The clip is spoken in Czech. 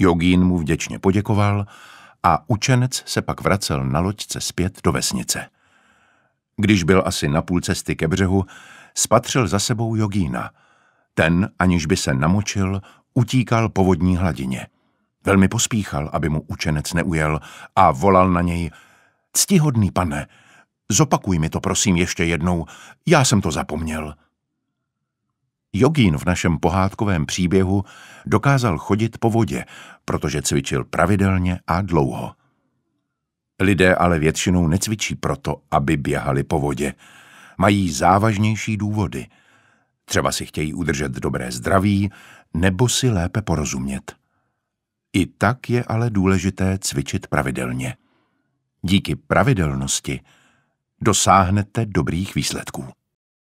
Jogín mu vděčně poděkoval a učenec se pak vracel na loďce zpět do vesnice. Když byl asi na půl cesty ke břehu, spatřil za sebou Jogína. Ten, aniž by se namočil, utíkal po vodní hladině. Velmi pospíchal, aby mu učenec neujel a volal na něj Ctihodný pane, zopakuj mi to prosím ještě jednou, já jsem to zapomněl. Jogín v našem pohádkovém příběhu dokázal chodit po vodě, protože cvičil pravidelně a dlouho. Lidé ale většinou necvičí proto, aby běhali po vodě. Mají závažnější důvody. Třeba si chtějí udržet dobré zdraví nebo si lépe porozumět. I tak je ale důležité cvičit pravidelně. Díky pravidelnosti dosáhnete dobrých výsledků.